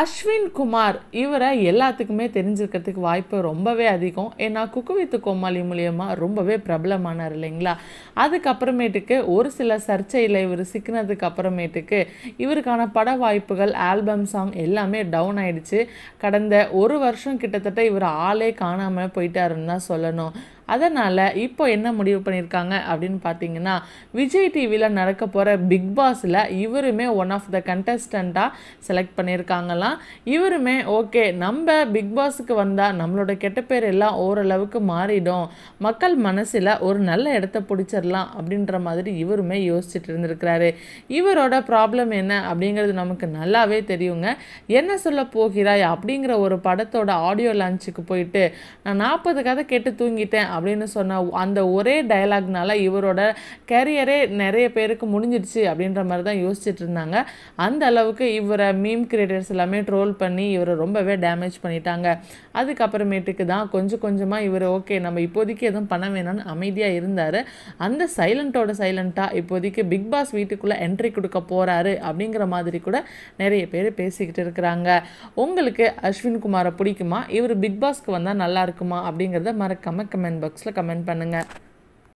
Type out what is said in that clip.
அஸ்வின் குமார் இவரை எல்லாத்துக்குமே தெரிஞ்சுக்கிறதுக்கு வாய்ப்பு ரொம்பவே அதிகம் ஏன்னா குக்கு வித்து கோமாளி மூலியமாக ரொம்பவே பிரபலமானார் இல்லைங்களா அதுக்கப்புறமேட்டுக்கு ஒரு சில சர்ச்சையில் இவர் சிக்கினதுக்கு அப்புறமேட்டுக்கு இவருக்கான பட வாய்ப்புகள் ஆல்பம் சாங் எல்லாமே டவுன் ஆயிடுச்சு கடந்த ஒரு வருஷம் கிட்டத்தட்ட இவர் ஆளே காணாமல் போயிட்டாருன்னு தான் சொல்லணும் அதனால் இப்போ என்ன முடிவு பண்ணியிருக்காங்க அப்படின்னு பார்த்தீங்கன்னா விஜய் டிவியில் நடக்க போகிற பிக் பாஸில் இவருமே ஒன் ஆஃப் த கண்டஸ்டண்ட்டாக செலக்ட் பண்ணியிருக்காங்களாம் இவருமே ஓகே நம்ம பிக் பாஸுக்கு வந்தால் நம்மளோட கெட்ட பேர் எல்லாம் ஓரளவுக்கு மாறிடும் மக்கள் மனசில் ஒரு நல்ல இடத்த பிடிச்சிடலாம் அப்படின்ற மாதிரி இவருமே யோசிச்சுட்டு இருந்திருக்கிறாரு இவரோட ப்ராப்ளம் என்ன அப்படிங்கிறது நமக்கு நல்லாவே தெரியுங்க என்ன சொல்ல போகிறாய் அப்படிங்கிற ஒரு படத்தோட ஆடியோ லான்ச்சுக்கு போயிட்டு நான் நாற்பது கதை கேட்டு தூங்கிட்டேன் அப்படின்னு சொன்ன அந்த ஒரே டைலாக்னால இவரோட கேரியரே நிறைய பேருக்கு முடிஞ்சிடுச்சு அப்படின்ற மாதிரி தான் யோசிச்சுட்டு இருந்தாங்க அந்த அளவுக்கு இவரை மீம் கிரியேட்டர்ஸ் எல்லாமே ட்ரோல் பண்ணி இவரை ரொம்பவே டேமேஜ் பண்ணிட்டாங்க அதுக்கப்புறமேட்டுக்கு தான் கொஞ்சம் கொஞ்சமாக இவர் ஓகே நம்ம இப்போதைக்கு எதுவும் பண்ண வேணாம்னு அமைதியாக இருந்தார் அந்த சைலண்ட்டோட சைலண்ட்டாக இப்போதைக்கு பிக் பாஸ் வீட்டுக்குள்ளே என்ட்ரி கொடுக்க போகிறாரு அப்படிங்கிற மாதிரி கூட நிறைய பேர் பேசிக்கிட்டு இருக்கிறாங்க உங்களுக்கு அஸ்வின் குமாரை பிடிக்குமா இவர் பிக் பாஸ்க்கு வந்தால் நல்லா இருக்குமா அப்படிங்கிறத மறக்காமல் கமெண்ட் பாக்ஸில் கமெண்ட் பண்ணுங்கள்